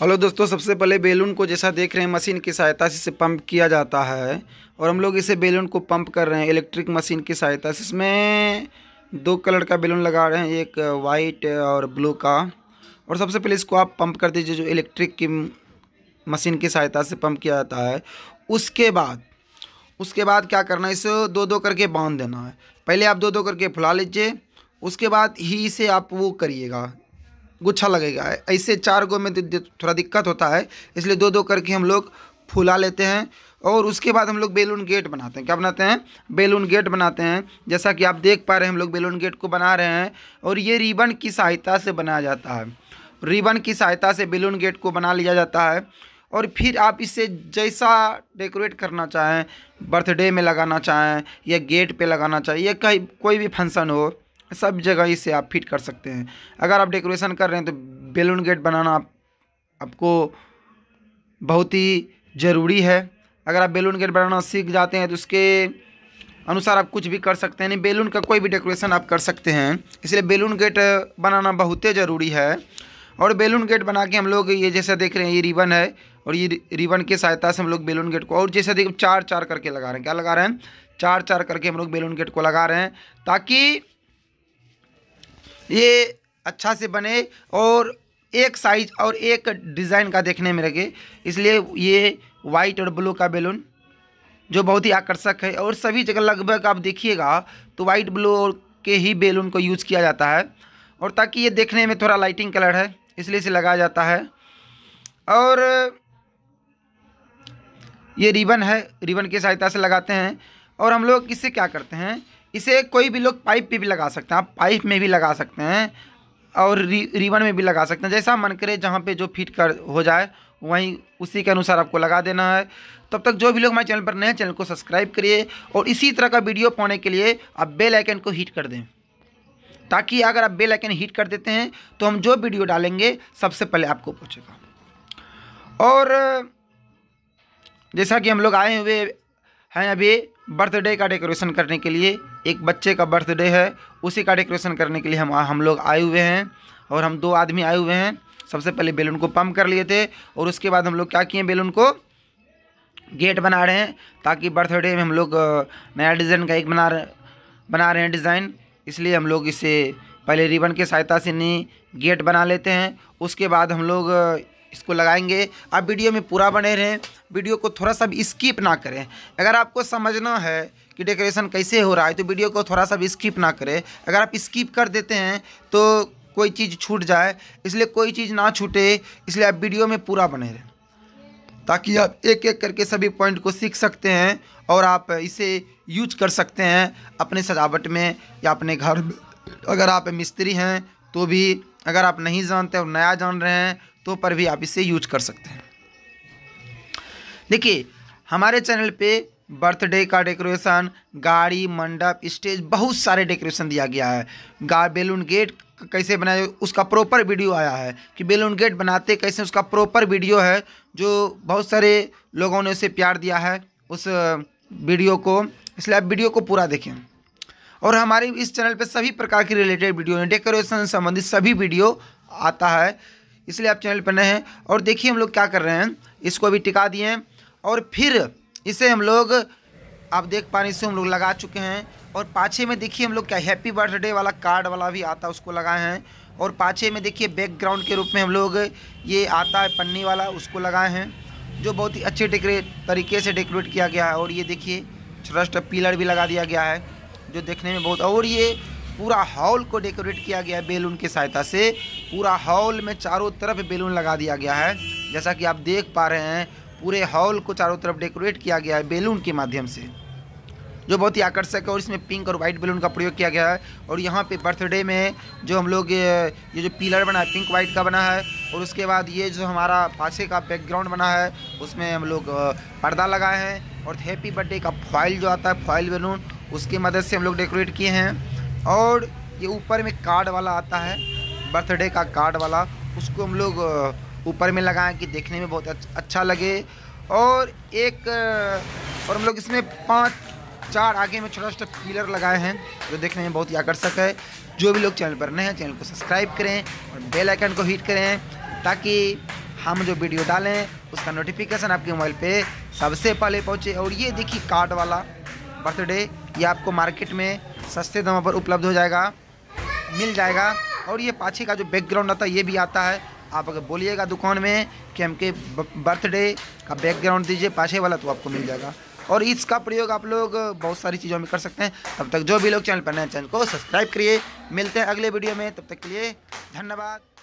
hello दोस्तों सबसे पहले बेलून को जैसा देख रहे हैं मशीन की सहायता से इसे पंप किया जाता है और हम लोग इसे बेलून को पंप कर रहे हैं इलेक्ट्रिक मशीन की सहायता से इसमें दो कलर का बेलून लगा रहे हैं एक वाइट और ब्लू का और सबसे पहले इसको आप पंप कर दीजिए जो इलेक्ट्रिक की मशीन की सहायता से पंप किया जाता है उसके बाद उसके बाद क्या करना है इसे दो दो करके बांध देना है पहले आप दो दो करके फुला लीजिए उसके बाद ही से आप वो करिएगा गुच्छा लगेगा ऐसे चार गो में थोड़ा दिक्कत होता है इसलिए दो दो करके हम लोग फुला लेते हैं और उसके बाद हम लोग बेलून गेट बनाते हैं क्या बनाते हैं बेलून गेट बनाते हैं जैसा कि आप देख पा रहे हैं हम लोग बेलून गेट को बना रहे हैं और ये रिबन की सहायता से बनाया जाता है रिबन की सहायता से बेलून गेट को बना लिया जाता है और फिर आप इसे जैसा डेकोरेट करना चाहें बर्थडे में लगाना चाहें या गेट पे लगाना चाहें या कहीं कोई भी फंक्शन हो सब जगह इसे आप फिट कर सकते हैं अगर आप डेकोरेशन कर रहे हैं तो बेलून गेट बनाना आप, आपको बहुत ही ज़रूरी है अगर आप बेलून गेट बनाना सीख जाते हैं तो उसके अनुसार आप कुछ भी कर सकते हैं यानी बेलून का कोई भी डेकोरेशन आप कर सकते हैं इसलिए बेलून गेट बनाना बहुत ही ज़रूरी है और बेलून गेट बना के हम लोग ये जैसा देख रहे हैं ये रिबन है और ये रिबन की सहायता से हम लोग बेलून गेट को और जैसे देख चार चार करके लगा रहे हैं क्या लगा रहे हैं चार चार करके हम लोग बेलून गेट को लगा रहे हैं ताकि ये अच्छा से बने और एक साइज और एक डिज़ाइन का देखने में लगे इसलिए ये वाइट और ब्लू का बैलून जो बहुत ही आकर्षक है और सभी जगह लगभग आप देखिएगा तो वाइट ब्लू और के ही बैलून को यूज़ किया जाता है और ताकि ये देखने में थोड़ा लाइटिंग कलर है इसलिए इसे लगाया जाता है और ये रिबन है रिबन की सहायता से लगाते हैं और हम लोग इससे क्या करते हैं इसे कोई भी लोग पाइप पे भी लगा सकते हैं आप पाइप में भी लगा सकते हैं और रि रिबन में भी लगा सकते हैं जैसा मन करे जहाँ पे जो फिट कर हो जाए वहीं उसी के अनुसार आपको लगा देना है तब तक जो भी लोग हमारे चैनल पर नए हैं चैनल को सब्सक्राइब करिए और इसी तरह का वीडियो पाने के लिए आप बेल आइकन को हिट कर दें ताकि अगर आप बेल आइकन हिट कर देते हैं तो हम जो वीडियो डालेंगे सबसे पहले आपको पहुँचेगा और जैसा कि हम लोग आए हुए हैं अभी बर्थडे का डेकोरेशन करने के लिए एक बच्चे का बर्थडे है उसी का डेकोरेशन करने के लिए हम हम लोग आए हुए हैं और हम दो आदमी आए हुए हैं सबसे पहले बेलून को पम्प कर लिए थे और उसके बाद हम लोग क्या किए बेलून को गेट बना रहे हैं ताकि बर्थडे में हम लोग नया डिज़ाइन का एक बना बना रहे हैं डिज़ाइन इसलिए हम लोग इसे पहले रिबन के सहायता से नहीं गेट बना लेते हैं उसके बाद हम लोग इसको लगाएंगे आप वीडियो में पूरा बने रहें वीडियो को थोड़ा सा भी स्किप ना करें अगर आपको समझना है कि डेकोरेशन कैसे हो रहा है तो वीडियो को थोड़ा सा भी स्किप ना करें अगर आप स्किप कर देते हैं तो कोई चीज़ छूट जाए इसलिए कोई चीज़ ना छूटे इसलिए आप वीडियो में पूरा बने रहें ताकि आप एक एक करके सभी पॉइंट को सीख सकते हैं और आप इसे यूज कर सकते हैं अपने सजावट में या अपने घर में अगर आप मिस्त्री हैं तो भी अगर आप नहीं जानते और नया जान रहे हैं तो पर भी आप इसे यूज कर सकते हैं देखिए हमारे चैनल पे बर्थडे का डेकोरेशन गाड़ी मंडप स्टेज बहुत सारे डेकोरेशन दिया गया है गा बेलून गेट कैसे बनाए उसका प्रॉपर वीडियो आया है कि बेलून गेट बनाते कैसे उसका प्रॉपर वीडियो है जो बहुत सारे लोगों ने उसे प्यार दिया है उस वीडियो को इसलिए आप वीडियो को पूरा देखें और हमारे इस चैनल पे सभी प्रकार की रिलेटेड वीडियो डेकोरेशन संबंधित सभी वीडियो आता है इसलिए आप चैनल पर नए हैं और देखिए हम लोग क्या कर रहे हैं इसको अभी टिका दिए हैं और फिर इसे हम लोग आप देख पा रहे इसे हम लोग लगा चुके हैं और पाछे में देखिए हम लोग क्या हैप्पी बर्थडे वाला कार्ड वाला भी आता है उसको लगाए हैं और पाछे में देखिए बैकग्राउंड के रूप में हम लोग ये आता है पन्नी वाला उसको लगाए हैं जो बहुत ही अच्छे तरीके से डेकोरेट किया गया है और ये देखिए ट्रस्ट पिलर भी लगा दिया गया है जो देखने में बहुत और ये पूरा हॉल को डेकोरेट किया गया है बेलून की सहायता से पूरा हॉल में चारों तरफ बैलून लगा दिया गया है जैसा कि आप देख पा रहे हैं पूरे हॉल को चारों तरफ डेकोरेट किया गया है बैलून के माध्यम से जो बहुत ही आकर्षक है और इसमें पिंक और वाइट बैलून का प्रयोग किया गया है और यहाँ पे बर्थडे में जो हम लोग ये जो पिलर बना है पिंक वाइट का बना है और उसके बाद ये जो हमारा पाछे का बैकग्राउंड बना है उसमें हम लोग पर्दा लगाए हैं और हैप्पी बर्थडे का फॉइल जो आता है फॉइल बैलून उसकी मदद से हम लोग डेकोरेट किए हैं और ये ऊपर में कार्ड वाला आता है बर्थडे का कार्ड वाला उसको हम लोग ऊपर में लगाएं कि देखने में बहुत अच्छा लगे और एक और हम लोग इसमें पांच चार आगे में छोटा छोटा पिलर लगाए हैं जो देखने में बहुत ही आकर्षक है जो भी लोग चैनल पर नए हैं चैनल को सब्सक्राइब करें और बेल आइकन को हिट करें ताकि हम जो वीडियो डालें उसका नोटिफिकेशन आपके मोबाइल पे सबसे पहले पहुंचे और ये देखिए कार्ड वाला बर्थडे ये आपको मार्केट में सस्ते दामों पर उपलब्ध हो जाएगा मिल जाएगा और ये पाछे का जो बैकग्राउंड आता है ये भी आता है आप अगर बोलिएगा दुकान में कि हमके बर्थडे का बैकग्राउंड दीजिए पाछे वाला तो आपको मिल जाएगा और इसका प्रयोग आप लोग बहुत सारी चीज़ों में कर सकते हैं तब तक जो भी लोग चैनल पर नए चैनल को सब्सक्राइब करिए मिलते हैं अगले वीडियो में तब तक के लिए धन्यवाद